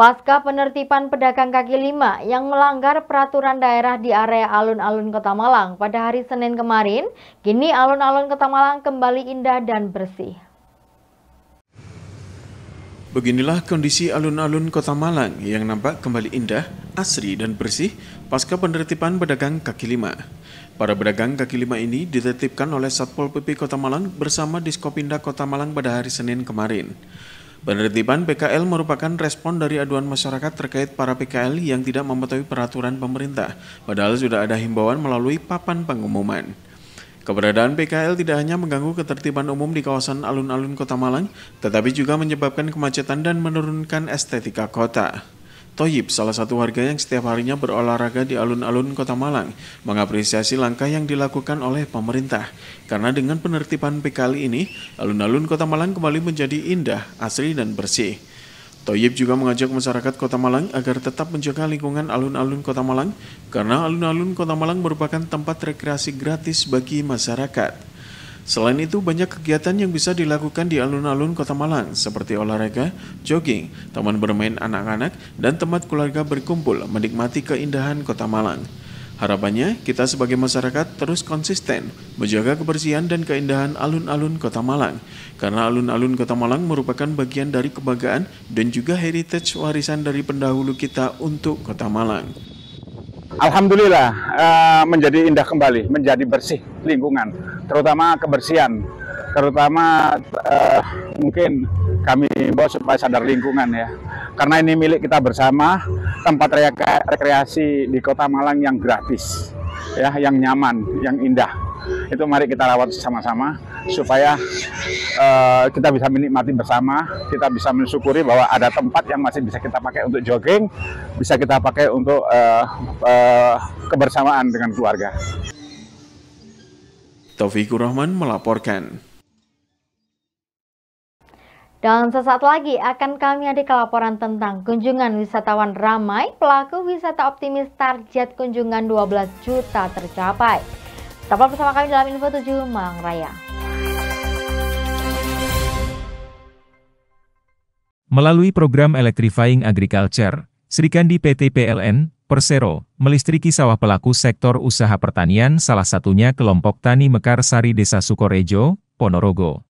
Pasca penertiban pedagang kaki lima yang melanggar peraturan daerah di area alun-alun Kota Malang pada hari Senin kemarin, kini alun-alun Kota Malang kembali indah dan bersih. Beginilah kondisi alun-alun Kota Malang yang nampak kembali indah, asri, dan bersih pasca penertiban pedagang kaki lima. Para pedagang kaki lima ini ditertibkan oleh Satpol PP Kota Malang bersama Diskopinda Kota Malang pada hari Senin kemarin. Penertiban PKL merupakan respon dari aduan masyarakat terkait para PKL yang tidak mematuhi peraturan pemerintah, padahal sudah ada himbauan melalui papan pengumuman. Keberadaan PKL tidak hanya mengganggu ketertiban umum di kawasan alun-alun Kota Malang, tetapi juga menyebabkan kemacetan dan menurunkan estetika kota. Toyib, salah satu warga yang setiap harinya berolahraga di alun-alun kota Malang, mengapresiasi langkah yang dilakukan oleh pemerintah. Karena dengan penertiban PKL ini, alun-alun kota Malang kembali menjadi indah, asri, dan bersih. Toyib juga mengajak masyarakat Kota Malang agar tetap menjaga lingkungan alun-alun Kota Malang karena alun-alun Kota Malang merupakan tempat rekreasi gratis bagi masyarakat. Selain itu, banyak kegiatan yang bisa dilakukan di alun-alun Kota Malang, seperti olahraga, jogging, taman bermain anak-anak, dan tempat keluarga berkumpul menikmati keindahan Kota Malang. Harapannya, kita sebagai masyarakat terus konsisten menjaga kebersihan dan keindahan alun-alun Kota Malang, karena alun-alun Kota Malang merupakan bagian dari kebanggaan dan juga heritage warisan dari pendahulu kita untuk Kota Malang. Alhamdulillah eh, menjadi indah kembali, menjadi bersih lingkungan, terutama kebersihan, terutama eh, mungkin kami bawa supaya sadar lingkungan ya. Karena ini milik kita bersama, tempat rekreasi di Kota Malang yang gratis ya yang nyaman, yang indah. Itu mari kita rawat sama-sama supaya uh, kita bisa menikmati bersama, kita bisa mensyukuri bahwa ada tempat yang masih bisa kita pakai untuk jogging, bisa kita pakai untuk uh, uh, kebersamaan dengan keluarga. Taufikur Rahman melaporkan. Dan sesaat lagi akan kami ada kelaporan tentang kunjungan wisatawan ramai, pelaku wisata optimis target kunjungan 12 juta tercapai. Tetap bersama kami dalam Info 7 Malang Raya. Melalui program Electrifying Agriculture, Srikandi PT PLN, Persero, melistriki sawah pelaku sektor usaha pertanian salah satunya kelompok tani Mekarsari Desa Sukorejo, Ponorogo.